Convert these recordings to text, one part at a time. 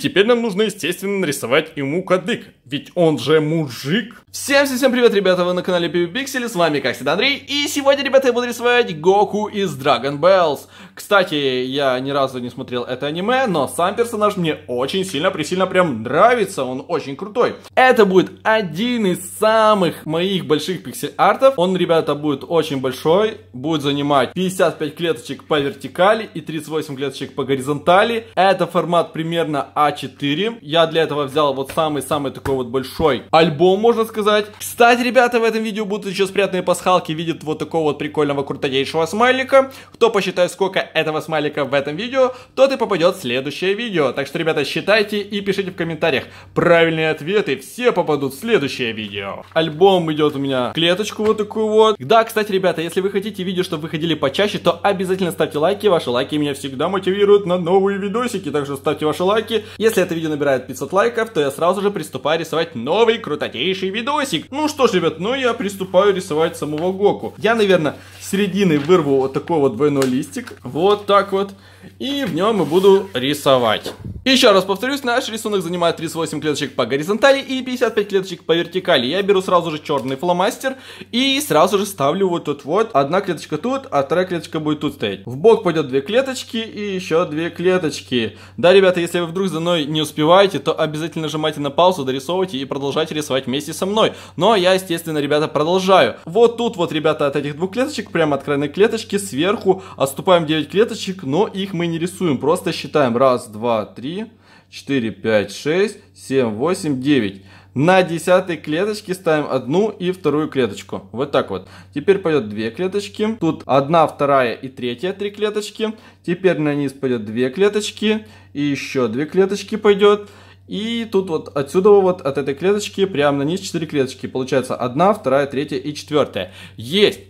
Теперь нам нужно, естественно, нарисовать ему кадык, ведь он же мужик. Всем всем привет, ребята, вы на канале Пиксели, с вами, как всегда, Андрей, и сегодня, ребята, я буду рисовать Гоку из Dragon Bells. Кстати, я ни разу не смотрел это аниме, но сам персонаж мне очень сильно-пресильно прям нравится, он очень крутой. Это будет один из самых моих больших пиксель-артов, он, ребята, будет очень большой, будет занимать 55 клеточек по вертикали и 38 клеточек по горизонтали. Это формат примерно а я для этого взял вот самый-самый такой вот большой альбом, можно сказать. Кстати, ребята, в этом видео будут еще спрятанные пасхалки в виде вот такого вот прикольного крутодейшего смайлика. Кто посчитает, сколько этого смайлика в этом видео, тот и попадет в следующее видео. Так что, ребята, считайте и пишите в комментариях правильные ответы. Все попадут в следующее видео. Альбом идет у меня клеточку вот такую вот. Да, кстати, ребята, если вы хотите видео, чтобы выходили почаще, то обязательно ставьте лайки. Ваши лайки меня всегда мотивируют на новые видосики. Так что ставьте ваши лайки. Если это видео набирает 500 лайков, то я сразу же приступаю рисовать новый крутотейший видосик. Ну что ж, ребят, ну я приступаю рисовать самого Гоку. Я, наверное, серединой вырву вот такой вот двойной листик. Вот так вот. И в нем и буду рисовать. Еще раз повторюсь, наш рисунок занимает 38 клеточек по горизонтали и 55 клеточек по вертикали. Я беру сразу же черный фломастер и сразу же ставлю вот тут вот. Одна клеточка тут, а вторая клеточка будет тут стоять. В бок пойдет две клеточки и еще две клеточки. Да, ребята, если вы вдруг за мной не успеваете, то обязательно нажимайте на паузу, дорисовывайте и продолжайте рисовать вместе со мной. Но я, естественно, ребята, продолжаю. Вот тут вот, ребята, от этих двух клеточек, прямо от крайней клеточки, сверху отступаем 9 клеточек, но их мы не рисуем, просто считаем. Раз, два, три, и 4, 5, 6, 7, 8, 9. На десятой клеточке ставим одну и вторую клеточку. Вот так вот. Теперь пойдет две клеточки. Тут одна, вторая и третья три клеточки. Теперь на низ пойдет две клеточки. И еще две клеточки пойдет. И тут вот отсюда вот от этой клеточки прямо на низ 4 клеточки. Получается 1, 2, 3 и 4. Есть!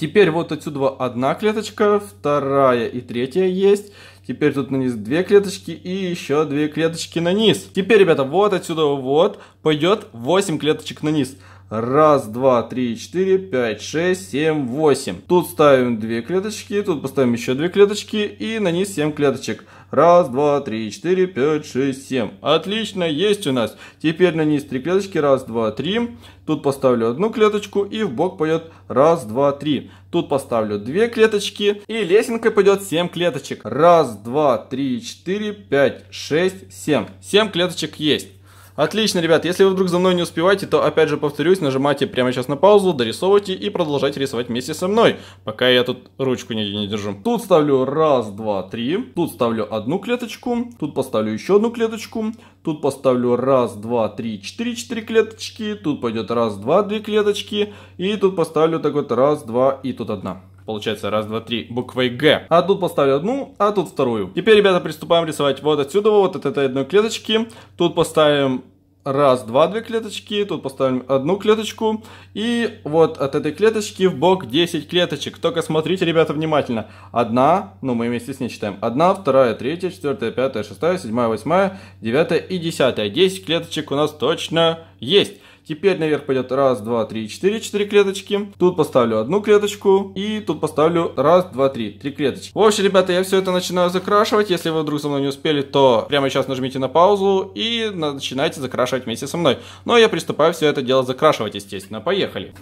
Теперь вот отсюда одна клеточка, вторая и третья есть. Теперь тут на низ две клеточки и еще две клеточки на низ. Теперь, ребята, вот отсюда вот пойдет 8 клеточек на низ. Раз, два, три, четыре, пять, шесть, семь, восемь. Тут ставим две клеточки, тут поставим еще две клеточки и на низ семь клеточек. Раз, два, три, четыре, пять, шесть, семь. Отлично, есть у нас. Теперь на низ три клеточки. Раз, два, три. Тут поставлю одну клеточку и в бок пойдет раз, два, три. Тут поставлю две клеточки и лесенкой пойдет семь клеточек. Раз, два, три, четыре, пять, шесть, семь. Семь клеточек есть. Отлично, ребят, если вы вдруг за мной не успеваете, то опять же повторюсь, нажимайте прямо сейчас на паузу, дорисовывайте и продолжайте рисовать вместе со мной, пока я тут ручку не, не держу. Тут ставлю раз, два, три, тут ставлю одну клеточку, тут поставлю еще одну клеточку, тут поставлю раз, два, три, четыре, четыре клеточки, тут пойдет раз, два, две клеточки, и тут поставлю так вот раз, два и тут одна. Получается, раз, два, три, буквой Г. А тут поставлю одну, а тут вторую. Теперь, ребята, приступаем рисовать вот отсюда, вот от этой одной клеточки. Тут поставим раз, два, две клеточки, тут поставим одну клеточку, и вот от этой клеточки в бок 10 клеточек. Только смотрите, ребята, внимательно. Одна, ну мы вместе с ней читаем, одна, вторая, третья, четвертая, пятая, шестая, седьмая, восьмая, девятая и десятая. 10 клеточек у нас точно есть. Теперь наверх пойдет раз, два, три, четыре, четыре клеточки. Тут поставлю одну клеточку. И тут поставлю раз, два, три, три клеточки. В общем, ребята, я все это начинаю закрашивать. Если вы вдруг со мной не успели, то прямо сейчас нажмите на паузу и начинайте закрашивать вместе со мной. Но я приступаю все это дело закрашивать, естественно. Поехали.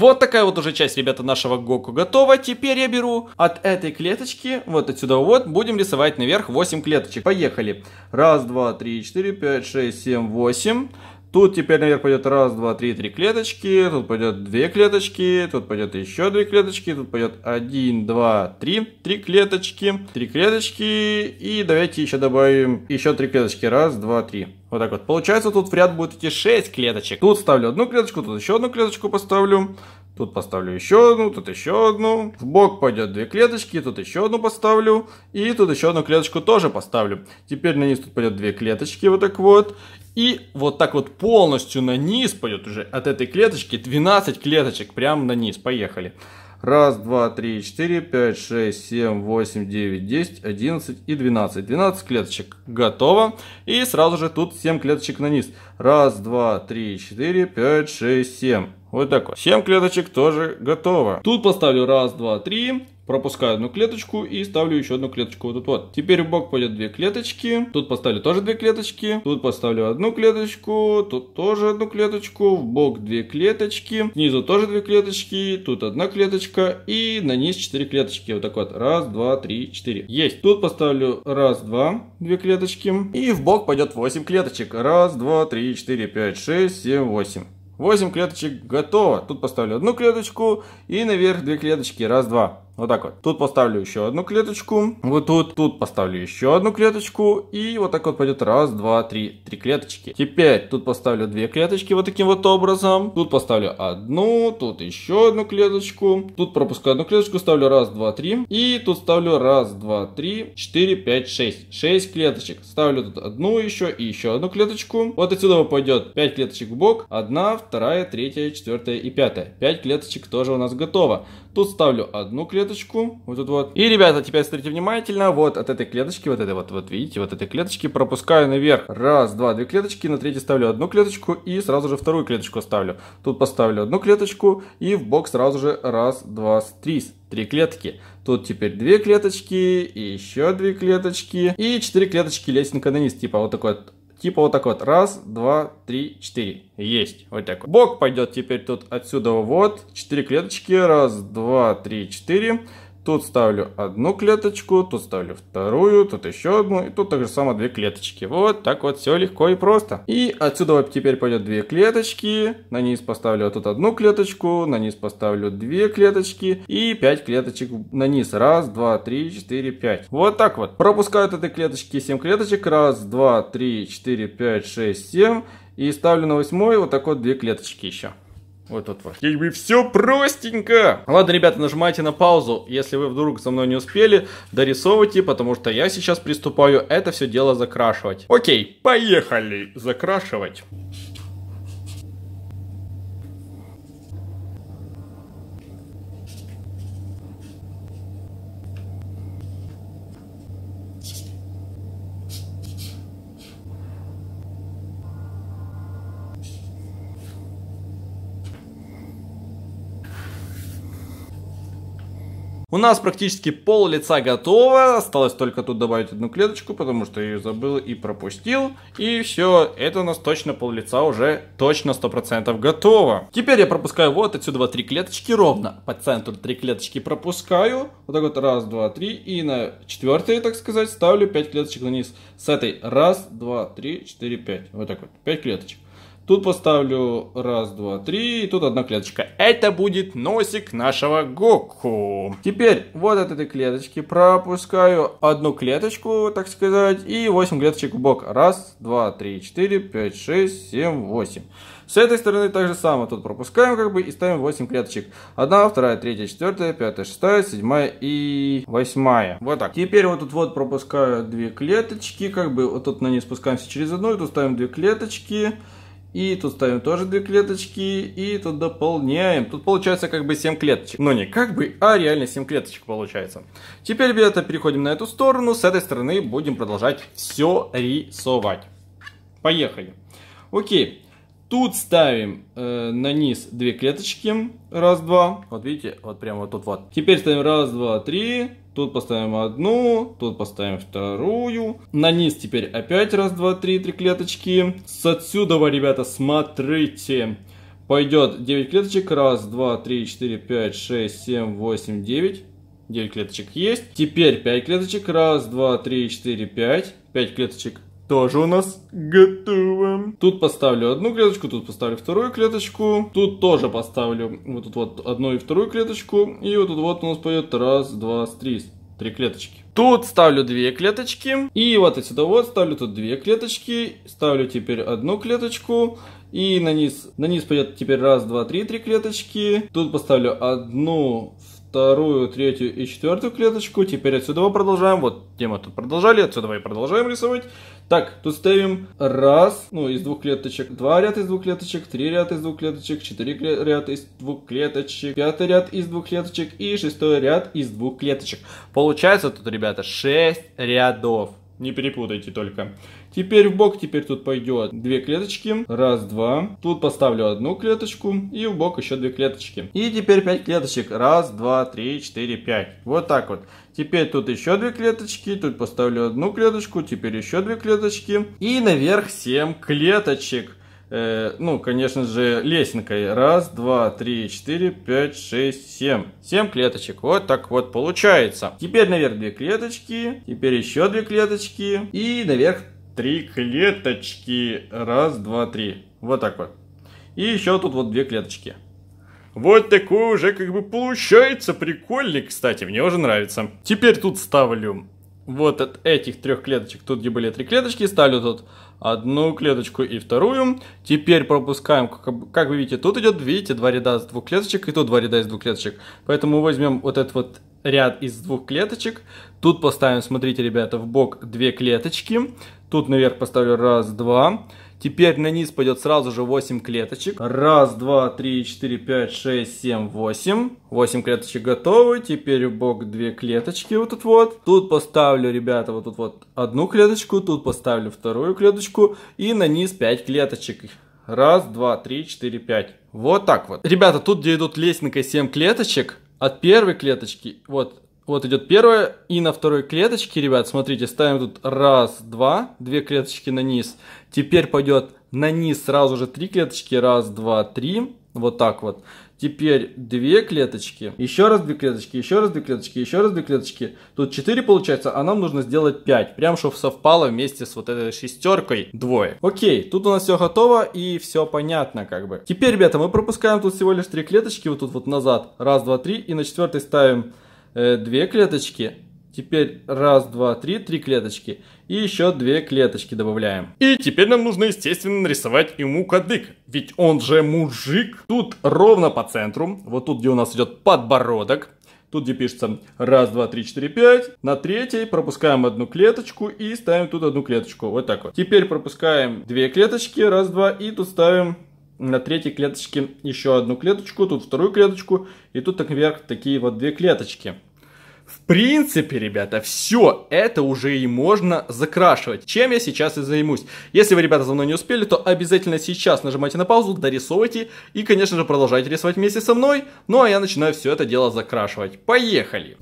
Вот такая вот уже часть, ребята, нашего Гоку готова. Теперь я беру от этой клеточки, вот отсюда вот, будем рисовать наверх 8 клеточек. Поехали. Раз, два, три, четыре, пять, шесть, семь, восемь. Тут теперь наверх пойдет раз, два, три, три клеточки, тут пойдет две клеточки, тут пойдет еще две клеточки, тут пойдет один, два, три, три клеточки, три клеточки, и давайте еще добавим еще три клеточки, раз, два, три. Вот так вот. Получается, тут в ряд будет идти 6 клеточек. Тут ставлю одну клеточку, тут еще одну клеточку поставлю. Тут поставлю еще одну, тут еще одну. В бок пойдет две клеточки, тут еще одну поставлю. И тут еще одну клеточку тоже поставлю. Теперь на низ тут пойдет две клеточки, вот так вот. И вот так вот полностью на низ пойдет уже от этой клеточки 12 клеточек прямо на низ. Поехали. Раз, два, три, четыре, пять, шесть, семь, восемь, девять, десять, одиннадцать и двенадцать. Двенадцать клеточек. Готово. И сразу же тут семь клеточек на низ. Раз, два, три, четыре, пять, шесть, семь. Вот так вот. 7 клеточек тоже готово. Тут поставлю раз, два, три пропускаю одну клеточку и ставлю еще одну клеточку вот тут вот. Теперь в бок пойдет две клеточки, тут поставлю тоже две клеточки, тут поставлю одну клеточку, тут тоже одну клеточку, в бок две клеточки, снизу тоже две клеточки, тут одна клеточка и на низ 4 клеточки. Вот так вот. Раз, два, три, четыре. Есть. Тут поставлю раз, два, две клеточки. И в бок пойдет 8 клеточек. Раз, два, три, четыре, пять, шесть, семь, восемь. 8 клеточек готово. Тут поставлю одну клеточку и наверх две клеточки. Раз, два. Вот так вот. Тут поставлю еще одну клеточку. Вот тут. Тут поставлю еще одну клеточку. И вот так вот пойдет раз, два, три. Три клеточки. Теперь тут поставлю две клеточки вот таким вот образом. Тут поставлю одну. Тут еще одну клеточку. Тут пропускаю одну клеточку. Ставлю раз, два, три. И тут ставлю раз, два, три, четыре, пять, шесть. Шесть клеточек. Ставлю тут одну еще и еще одну клеточку. Вот отсюда пойдет пять клеточек в бок. Одна, вторая, третья, четвертая и пятая. Пять клеточек тоже у нас готово. Тут ставлю одну клеточку клеточку, вот тут вот. И, ребята, теперь смотрите внимательно, вот от этой клеточки, вот этой вот, вот видите, вот этой клеточки пропускаю наверх. Раз, два, две клеточки, на третьей ставлю одну клеточку и сразу же вторую клеточку ставлю. Тут поставлю одну клеточку и в бок сразу же раз, два, три три клетки. Тут теперь две клеточки, и еще две клеточки, и четыре клеточки лесенка на низ. Типа вот такой вот Типа вот так вот. Раз, два, три, четыре. Есть. Вот так вот. Бок пойдет теперь тут отсюда вот. Четыре клеточки. Раз, два, три, четыре. Тут ставлю одну клеточку, тут ставлю вторую, тут еще одну, и тут также само две клеточки. Вот так вот все легко и просто. И отсюда вот теперь пойдет две клеточки, на низ поставлю вот тут одну клеточку, на низ поставлю две клеточки и 5 клеточек на низ. Раз, два, три, четыре, пять. Вот так вот. Пропускаю от этой клеточки 7 клеточек. Раз, два, три, четыре, пять, шесть, семь. И ставлю на восьмой вот так вот две клеточки еще. Вот тут вот. и бы все простенько. Ладно, ребята, нажимайте на паузу, если вы вдруг со мной не успели, дорисовывайте, потому что я сейчас приступаю это все дело закрашивать. Окей, поехали закрашивать. У нас практически пол лица готово, осталось только тут добавить одну клеточку, потому что я ее забыл и пропустил. И все, это у нас точно пол лица уже точно 100% готово. Теперь я пропускаю вот отсюда три клеточки ровно. По центру три клеточки пропускаю. Вот так вот раз, два, три. И на четвертой, так сказать, ставлю 5 клеточек вниз. С этой раз, два, три, четыре, пять. Вот так вот, 5 клеточек. Тут поставлю раз, два, три, и тут одна клеточка. Это будет носик нашего Гоку. Теперь вот от этой клеточки пропускаю одну клеточку, так сказать, и 8 клеточек в бок. Раз, два, три, четыре, пять, шесть, семь, восемь. С этой стороны так же самое. Тут пропускаем как бы и ставим 8 клеточек. Одна, вторая, третья, четвертая, пятая, шестая, седьмая и восьмая. Вот так. Теперь вот тут вот пропускаю две клеточки. Как бы вот тут на ней спускаемся через одну. И тут ставим две клеточки. И тут ставим тоже две клеточки, и тут дополняем. Тут получается как бы 7 клеточек. Но не как бы, а реально 7 клеточек получается. Теперь, ребята, переходим на эту сторону. С этой стороны будем продолжать все рисовать. Поехали. Окей. Тут ставим э, на низ две клеточки. Раз, два. Вот видите, вот прямо вот тут вот. Теперь ставим раз, два, три. Тут поставим одну, тут поставим вторую. На низ теперь опять раз, два, три, три клеточки. С отсюда, ребята, смотрите. Пойдет 9 клеточек. Раз, два, три, четыре, пять, шесть, семь, восемь, девять. 9 клеточек есть. Теперь 5 клеточек. Раз, два, три, четыре, пять. 5 клеточек тоже у нас готово. Тут поставлю одну клеточку, тут поставлю вторую клеточку, тут тоже поставлю вот тут вот одну и вторую клеточку, и вот тут вот у нас пойдет раз, два, три, три клеточки. Тут ставлю две клеточки, и вот отсюда вот ставлю тут две клеточки, ставлю теперь одну клеточку, и на низ, на низ пойдет теперь раз, два, три, три клеточки. Тут поставлю одну, вторую, третью и четвертую клеточку. Теперь отсюда мы продолжаем. Вот тема тут продолжали, отсюда мы и продолжаем рисовать. Так, тут ставим раз, ну, из двух клеточек, два ряда из двух клеточек, три ряда из двух клеточек, четыре ряда из двух клеточек, пятый ряд из двух клеточек и шестой ряд из двух клеточек. Получается тут, ребята, шесть рядов. Не перепутайте только. Теперь в бок, теперь тут пойдет две клеточки. Раз, два. Тут поставлю одну клеточку и в бок еще две клеточки. И теперь пять клеточек. Раз, два, три, четыре, пять. Вот так вот. Теперь тут еще две клеточки, тут поставлю одну клеточку, теперь еще две клеточки. И наверх 7 клеточек э, ну, конечно же, лесенкой. Раз, два, три, четыре, пять, шесть, семь. Семь клеточек. Вот так вот получается. Теперь наверх две клеточки, теперь еще две клеточки и наверх три клеточки. Раз, два, три. Вот так вот. И еще тут вот две клеточки. Вот такой уже как бы получается прикольный, кстати, мне уже нравится. Теперь тут ставлю вот от этих трех клеточек, тут где были три клеточки, ставлю тут одну клеточку и вторую. Теперь пропускаем, как вы видите, тут идет, видите, два ряда из двух клеточек и тут два ряда из двух клеточек. Поэтому возьмем вот этот вот ряд из двух клеточек. Тут поставим, смотрите, ребята, в бок две клеточки. Тут наверх поставлю раз, два. Теперь на низ пойдет сразу же 8 клеточек. Раз, два, три, четыре, пять, шесть, семь, восемь. Восемь клеточек готовы. Теперь в бок 2 клеточки вот тут вот. Тут поставлю, ребята, вот тут вот одну клеточку. Тут поставлю вторую клеточку. И на низ 5 клеточек. Раз, два, три, четыре, пять. Вот так вот. Ребята, тут где идут лесенкой 7 клеточек, от первой клеточки, вот, вот идет первая. И на второй клеточке, ребят, смотрите, ставим тут раз, два, две клеточки на низ. Теперь пойдет на низ сразу же три клеточки. Раз, два, три. Вот так вот. Теперь две клеточки, еще раз две клеточки, еще раз две клеточки, еще раз две клеточки. Тут 4 получается, а нам нужно сделать 5. Прям, чтобы совпало вместе с вот этой шестеркой двое. Окей, тут у нас все готово и все понятно как бы. Теперь, ребята, мы пропускаем тут всего лишь три клеточки вот тут вот назад. Раз, два, три. И на четвертый ставим Э, две клеточки. Теперь раз, два, три, три клеточки. И еще две клеточки добавляем. И теперь нам нужно, естественно, нарисовать ему кадык. Ведь он же мужик. Тут ровно по центру. Вот тут, где у нас идет подбородок. Тут, где пишется раз два три четыре пять, На третьей пропускаем одну клеточку и ставим тут одну клеточку. Вот так вот. Теперь пропускаем две клеточки. Раз, два. И тут ставим на третьей клеточке еще одну клеточку, тут вторую клеточку, и тут так вверх такие вот две клеточки. В принципе, ребята, все это уже и можно закрашивать, чем я сейчас и займусь. Если вы, ребята, за мной не успели, то обязательно сейчас нажимайте на паузу, дорисовывайте и, конечно же, продолжайте рисовать вместе со мной. Ну а я начинаю все это дело закрашивать. Поехали!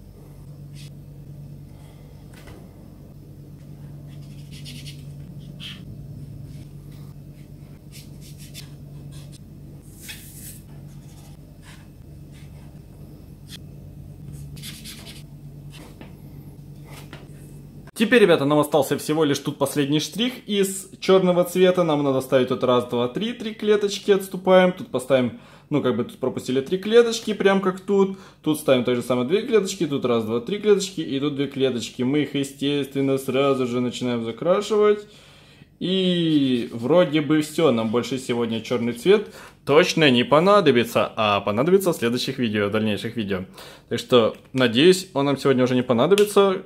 Теперь, ребята, нам остался всего лишь тут последний штрих из черного цвета. Нам надо ставить тут раз, два, три, три клеточки отступаем. Тут поставим, ну, как бы тут пропустили три клеточки, прям как тут. Тут ставим то же самое две клеточки, тут раз, два, три клеточки и тут две клеточки. Мы их, естественно, сразу же начинаем закрашивать. И вроде бы все, нам больше сегодня черный цвет точно не понадобится, а понадобится в следующих видео, в дальнейших видео. Так что, надеюсь, он нам сегодня уже не понадобится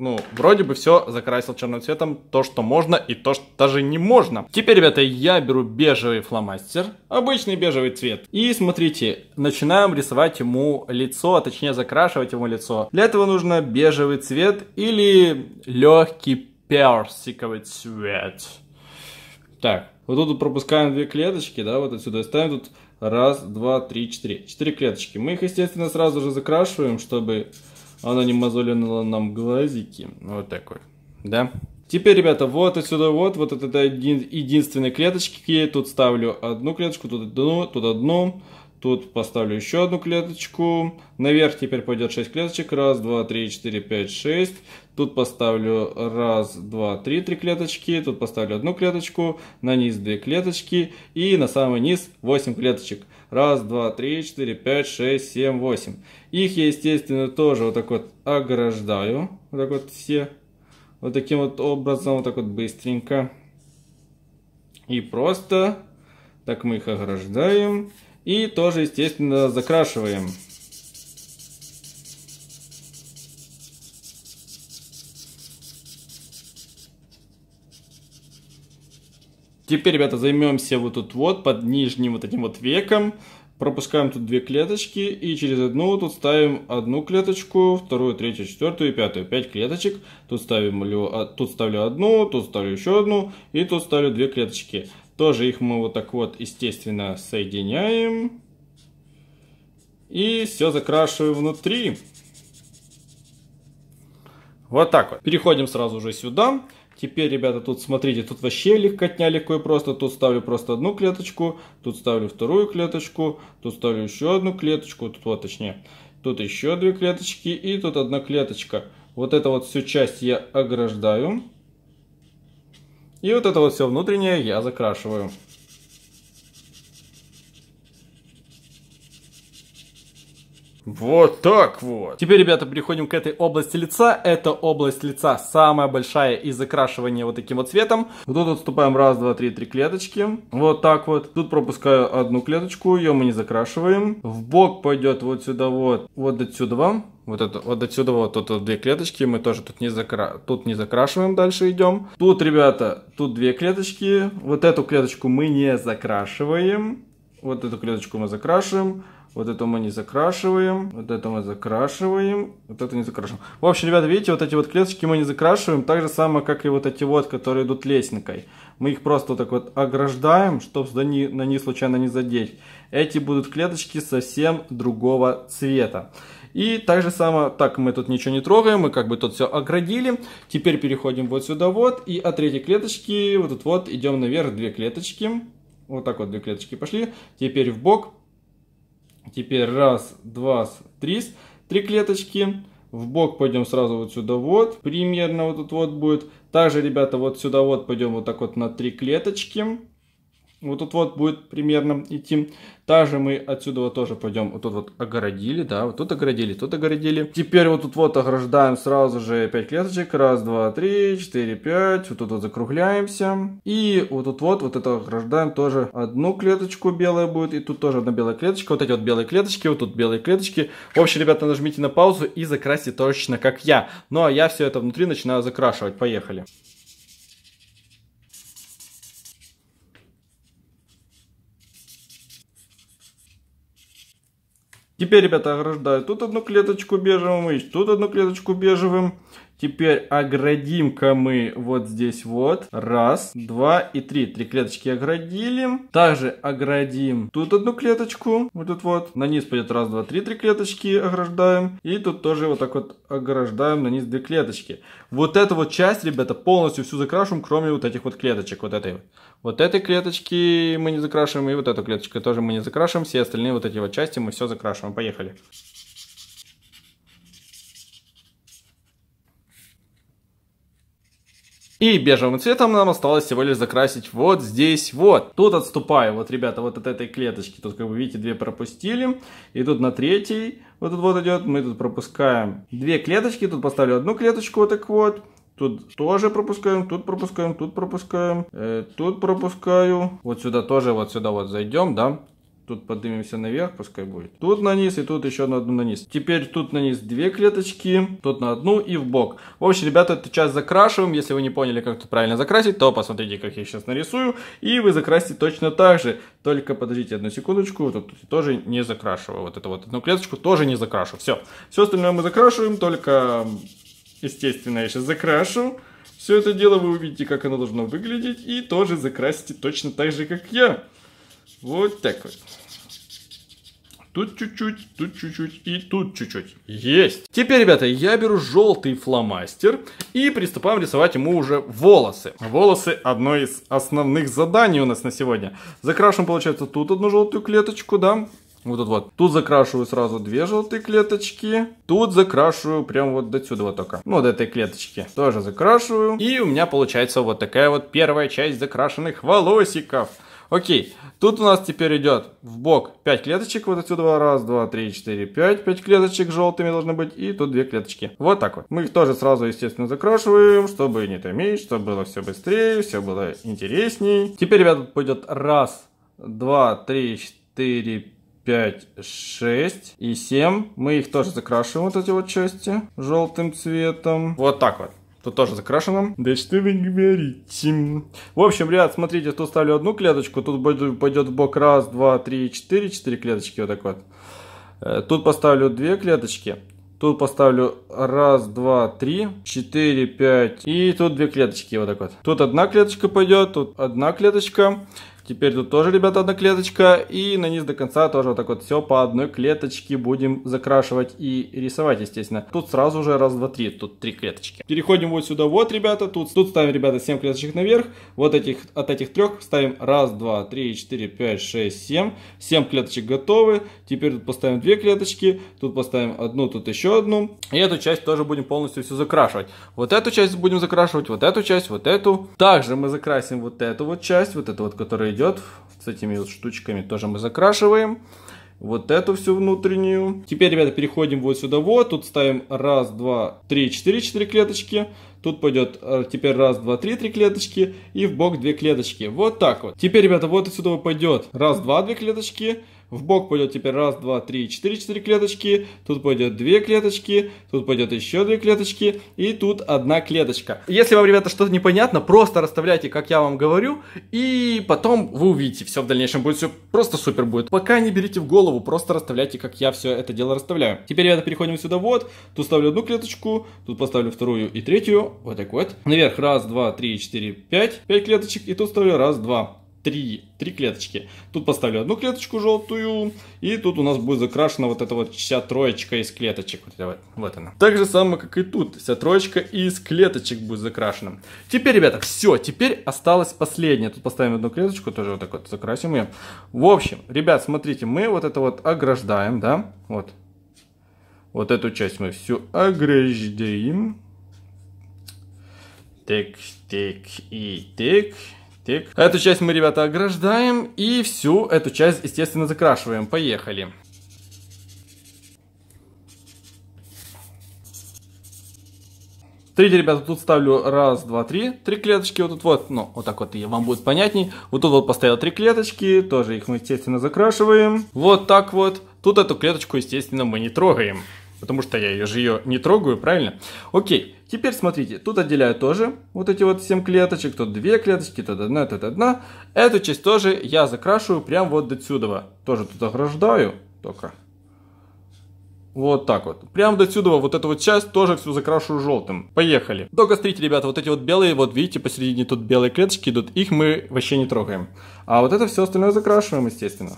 ну, вроде бы все закрасил черным цветом, то, что можно и то, что даже не можно. Теперь, ребята, я беру бежевый фломастер, обычный бежевый цвет. И смотрите, начинаем рисовать ему лицо, а точнее закрашивать ему лицо. Для этого нужно бежевый цвет или легкий персиковый цвет. Так, вот тут пропускаем две клеточки, да, вот отсюда. И ставим тут раз, два, три, четыре. Четыре клеточки. Мы их, естественно, сразу же закрашиваем, чтобы она не мозолила нам глазики. Вот такой. Да? Теперь, ребята, вот отсюда вот, вот это, это единственные клеточки. Я тут ставлю одну клеточку, тут одну, тут одну. Тут поставлю еще одну клеточку. Наверх теперь пойдет 6 клеточек. Раз, два, три, четыре, пять, шесть. Тут поставлю раз, два, три, три клеточки. Тут поставлю одну клеточку. На низ две клеточки. И на самый низ 8 клеточек. Раз, два, три, четыре, пять, шесть, семь, восемь. Их я, естественно, тоже вот так вот ограждаю. Вот так вот все. Вот таким вот образом, вот так вот быстренько. И просто так мы их ограждаем. И тоже, естественно, закрашиваем. Теперь, ребята, займемся вот тут вот, под нижним вот этим вот веком. Пропускаем тут две клеточки и через одну тут ставим одну клеточку, вторую, третью, четвертую и пятую. Пять клеточек. Тут, ставим, а, тут ставлю одну, тут ставлю еще одну и тут ставлю две клеточки. Тоже их мы вот так вот, естественно, соединяем. И все закрашиваю внутри. Вот так вот. Переходим сразу же сюда. Теперь, ребята, тут смотрите, тут вообще легкотня легко и просто. Тут ставлю просто одну клеточку, тут ставлю вторую клеточку, тут ставлю еще одну клеточку, тут вот точнее. Тут еще две клеточки и тут одна клеточка. Вот это вот всю часть я ограждаю. И вот это вот все внутреннее я закрашиваю. Вот так вот. Теперь, ребята, переходим к этой области лица. Это область лица самая большая из закрашивания вот таким вот цветом. Вот тут отступаем раз, два, три, три клеточки. Вот так вот. Тут пропускаю одну клеточку, ее мы не закрашиваем. В бок пойдет вот сюда вот, вот отсюда вам. Вот это, вот отсюда вот тут вот две клеточки, мы тоже тут не, закра... тут не закрашиваем, дальше идем. Тут, ребята, тут две клеточки, вот эту клеточку мы не закрашиваем, вот эту клеточку мы закрашиваем, вот это мы не закрашиваем, вот это мы закрашиваем, вот это не закрашиваем. В общем, ребята, видите, вот эти вот клеточки мы не закрашиваем, так же самое, как и вот эти вот, которые идут лесенкой. Мы их просто вот так вот ограждаем, чтобы сюда не, на них случайно не задеть. Эти будут клеточки совсем другого цвета. И так же самое, так мы тут ничего не трогаем, мы как бы тут все оградили. Теперь переходим вот сюда вот, и от третьей клеточки вот тут вот идем наверх две клеточки. Вот так вот две клеточки пошли. Теперь в бок Теперь раз, два, три. Три клеточки. В бок пойдем сразу вот сюда вот. Примерно вот тут вот будет. Также, ребята, вот сюда вот пойдем вот так вот на три клеточки вот тут вот будет примерно идти. Также мы отсюда вот тоже пойдем. Вот тут вот огородили, да, вот тут огородили, тут огородили. Теперь вот тут вот ограждаем сразу же 5 клеточек. Раз, два, три, четыре, пять. Вот тут вот закругляемся. И вот тут вот, вот это ограждаем тоже одну клеточку белая будет. И тут тоже одна белая клеточка. Вот эти вот белые клеточки, вот тут белые клеточки. В общем, ребята, нажмите на паузу и закрасьте точно как я. Ну а я все это внутри начинаю закрашивать. Поехали. Теперь ребята ограждаю. тут одну клеточку бежевым и тут одну клеточку бежевым. Теперь оградим-ка мы вот здесь вот. Раз, два и три. Три клеточки оградили. Также оградим тут одну клеточку. Вот тут вот. На низ пойдет раз, два, три. Три клеточки ограждаем. И тут тоже вот так вот ограждаем на низ две клеточки. Вот эту вот часть, ребята, полностью всю закрашиваем, кроме вот этих вот клеточек. Вот этой вот. Вот этой клеточки мы не закрашиваем. И вот эту клеточку тоже мы не закрашиваем. Все остальные вот эти вот части мы все закрашиваем. Поехали. И бежевым цветом нам осталось всего лишь закрасить вот здесь вот. Тут отступаю, вот, ребята, вот от этой клеточки. Тут, как вы видите, две пропустили. И тут на третий вот тут вот идет. Мы тут пропускаем две клеточки. Тут поставлю одну клеточку вот так вот. Тут тоже пропускаем, тут пропускаем, тут пропускаем, э, тут пропускаю. Вот сюда тоже, вот сюда вот зайдем, да. Тут поднимемся наверх, пускай будет. Тут на низ и тут еще на одну на низ. Теперь тут на низ две клеточки, тут на одну и в бок. В общем, ребята, эту часть закрашиваем. Если вы не поняли, как тут правильно закрасить, то посмотрите, как я сейчас нарисую. И вы закрасите точно так же. Только подождите одну секундочку. Вот тут тоже не закрашиваю. Вот эту вот одну клеточку тоже не закрашу. Все. Все остальное мы закрашиваем, только, естественно, я сейчас закрашу. Все это дело вы увидите, как оно должно выглядеть, и тоже закрасите точно так же, как я. Вот так вот. Тут чуть-чуть, тут чуть-чуть и тут чуть-чуть. Есть. Теперь, ребята, я беру желтый фломастер и приступаем рисовать ему уже волосы. Волосы одно из основных заданий у нас на сегодня. Закрашиваем, получается, тут одну желтую клеточку, да? Вот тут вот. Тут закрашиваю сразу две желтые клеточки. Тут закрашиваю прям вот до сюда вот только. Ну, до этой клеточки. Тоже закрашиваю. И у меня получается вот такая вот первая часть закрашенных волосиков. Окей. Тут у нас теперь идет в бок 5 клеточек вот отсюда. Раз, два, три, четыре, пять. Пять клеточек желтыми должны быть. И тут две клеточки. Вот так вот. Мы их тоже сразу, естественно, закрашиваем, чтобы не томить, чтобы было все быстрее, все было интересней. Теперь, ребята, пойдет раз, два, три, четыре, пять, шесть и семь. Мы их тоже закрашиваем, вот эти вот части, желтым цветом. Вот так вот. Тут тоже закрашено. Да что вы говорите? В общем, ребят, смотрите, тут ставлю одну клеточку, тут пойдет в бок раз, два, три, четыре, четыре клеточки вот так вот. Э, тут поставлю две клеточки. Тут поставлю раз, два, три, четыре, пять. И тут две клеточки вот так вот. Тут одна клеточка пойдет, тут одна клеточка. Теперь тут тоже, ребята, одна клеточка. И на низ до конца тоже вот так вот все по одной клеточке будем закрашивать и рисовать, естественно. Тут сразу же раз, два, три. Тут три клеточки. Переходим вот сюда. Вот, ребята, тут, тут ставим, ребята, 7 клеточек наверх. Вот этих от этих трех ставим раз, два, три, четыре, пять, шесть, семь. Семь клеточек готовы. Теперь тут поставим две клеточки. Тут поставим одну, тут еще одну. И эту часть тоже будем полностью все закрашивать. Вот эту часть будем закрашивать, вот эту часть, вот эту. Также мы закрасим вот эту вот часть, вот эту вот, которая идет идет. С этими вот штучками тоже мы закрашиваем. Вот эту всю внутреннюю. Теперь, ребята, переходим вот сюда вот. Тут ставим раз, два, три, четыре, четыре клеточки. Тут пойдет э, теперь раз, два, три, три клеточки. И в бок две клеточки. Вот так вот. Теперь, ребята, вот отсюда пойдет раз, два, две клеточки. В бок пойдет теперь раз, два, три, четыре, четыре клеточки. Тут пойдет две клеточки. Тут пойдет еще две клеточки. И тут одна клеточка. Если вам, ребята, что-то непонятно, просто расставляйте, как я вам говорю. И потом вы увидите. Все в дальнейшем будет все просто супер будет. Пока не берите в голову, просто расставляйте, как я все это дело расставляю. Теперь, ребята, переходим сюда вот. Тут ставлю одну клеточку. Тут поставлю вторую и третью. Вот так вот. Наверх раз, два, три, четыре, пять. Пять клеточек. И тут ставлю раз, два три, три клеточки. Тут поставлю одну клеточку желтую, и тут у нас будет закрашена вот эта вот вся троечка из клеточек. Вот, вот, вот она. Так же самое, как и тут. Вся троечка из клеточек будет закрашена. Теперь, ребята, все. Теперь осталось последнее. Тут поставим одну клеточку, тоже вот так вот закрасим ее. В общем, ребят, смотрите, мы вот это вот ограждаем, да? Вот. Вот эту часть мы всю ограждаем. Так, так и так. Так. Эту часть мы, ребята, ограждаем и всю эту часть, естественно, закрашиваем. Поехали. Смотрите, ребята, тут ставлю раз, два, три, три клеточки вот тут вот, ну, вот так вот, и вам будет понятней. Вот тут вот поставил три клеточки, тоже их мы, естественно, закрашиваем. Вот так вот. Тут эту клеточку, естественно, мы не трогаем потому что я же ее не трогаю, правильно? Окей, теперь смотрите, тут отделяю тоже вот эти вот 7 клеточек, тут 2 клеточки, тут одна, тут одна. Эту часть тоже я закрашиваю прямо вот до сюда. Тоже тут ограждаю, только вот так вот. прямо до сюда вот эту вот часть тоже всю закрашу желтым. Поехали. Только смотрите, ребята, вот эти вот белые, вот видите, посередине тут белые клеточки идут, их мы вообще не трогаем. А вот это все остальное закрашиваем, естественно.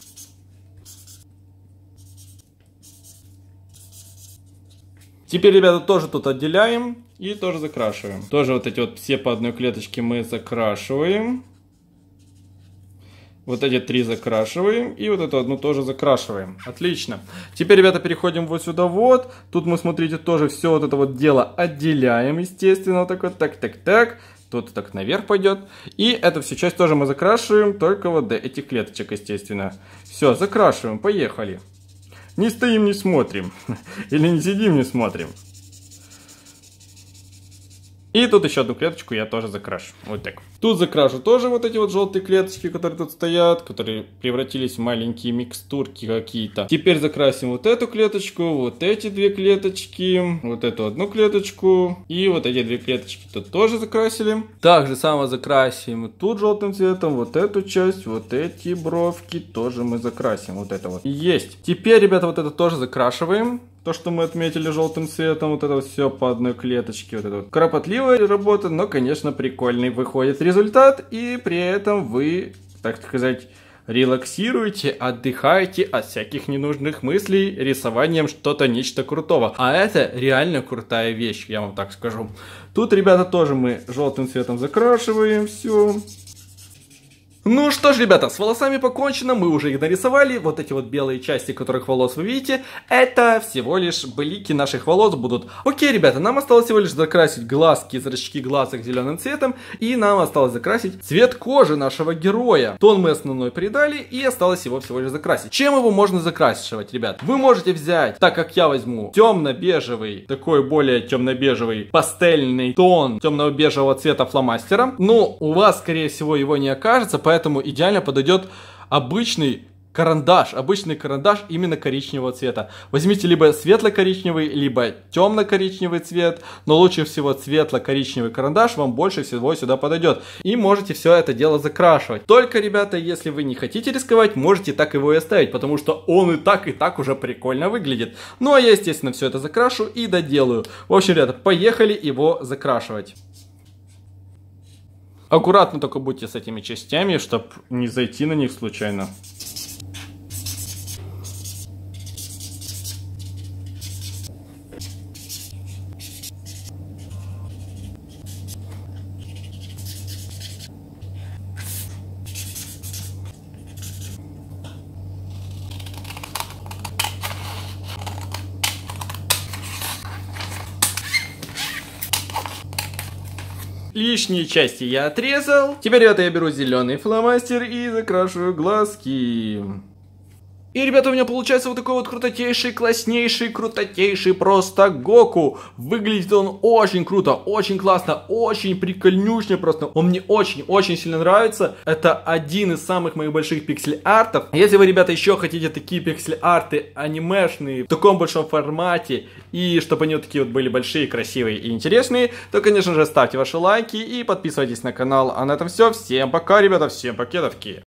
Теперь, ребята, тоже тут отделяем и тоже закрашиваем. Тоже вот эти вот все по одной клеточке мы закрашиваем. Вот эти три закрашиваем, и вот эту одну тоже закрашиваем. Отлично. Теперь, ребята, переходим вот сюда вот. Тут мы, смотрите, тоже все вот это вот дело отделяем, естественно, вот так вот, так, так, так. Тут так наверх пойдет. И эту всю часть тоже мы закрашиваем, только вот до этих клеточек, естественно. Все, закрашиваем, поехали не стоим, не смотрим. Или не сидим, не смотрим. И тут еще одну клеточку я тоже закрашу. Вот так. Тут закрашу тоже вот эти вот желтые клеточки, которые тут стоят, которые превратились в маленькие микстурки какие-то. Теперь закрасим вот эту клеточку, вот эти две клеточки, вот эту одну клеточку и вот эти две клеточки тут тоже закрасили. Также само закрасим тут желтым цветом, вот эту часть, вот эти бровки тоже мы закрасим. Вот это вот. Есть. Теперь, ребята, вот это тоже закрашиваем. То, что мы отметили желтым цветом, вот это все по одной клеточке, вот это вот. Кропотливая работа, но, конечно, прикольный выходит результат, и при этом вы, так сказать, релаксируете, отдыхаете от всяких ненужных мыслей рисованием что-то, нечто крутого. А это реально крутая вещь, я вам так скажу. Тут, ребята, тоже мы желтым цветом закрашиваем все. Ну что ж, ребята, с волосами покончено, мы уже их нарисовали. Вот эти вот белые части, которых волос вы видите, это всего лишь блики наших волос будут. Окей, ребята, нам осталось всего лишь закрасить глазки, зрачки глазок зеленым цветом, и нам осталось закрасить цвет кожи нашего героя. Тон мы основной придали, и осталось его всего лишь закрасить. Чем его можно закрасивать, ребят? Вы можете взять, так как я возьму темно-бежевый, такой более темно-бежевый пастельный тон темного бежевого цвета фломастером, но ну, у вас, скорее всего, его не окажется, поэтому поэтому идеально подойдет обычный карандаш, обычный карандаш именно коричневого цвета. Возьмите либо светло-коричневый, либо темно-коричневый цвет, но лучше всего светло-коричневый карандаш вам больше всего сюда подойдет. И можете все это дело закрашивать. Только, ребята, если вы не хотите рисковать, можете так его и оставить, потому что он и так, и так уже прикольно выглядит. Ну а я, естественно, все это закрашу и доделаю. В общем, ребята, поехали его закрашивать. Аккуратно только будьте с этими частями, чтобы не зайти на них случайно. Лишние части я отрезал. Теперь это я беру зеленый фломастер и закрашиваю глазки. И, ребята, у меня получается вот такой вот крутотейший, класснейший, крутотейший просто Гоку. Выглядит он очень круто, очень классно, очень прикольнюшно просто. Он мне очень-очень сильно нравится. Это один из самых моих больших пиксель-артов. Если вы, ребята, еще хотите такие пиксель-арты анимешные в таком большом формате, и чтобы они вот такие вот были большие, красивые и интересные, то, конечно же, ставьте ваши лайки и подписывайтесь на канал. А на этом все. Всем пока, ребята, всем пакетовки.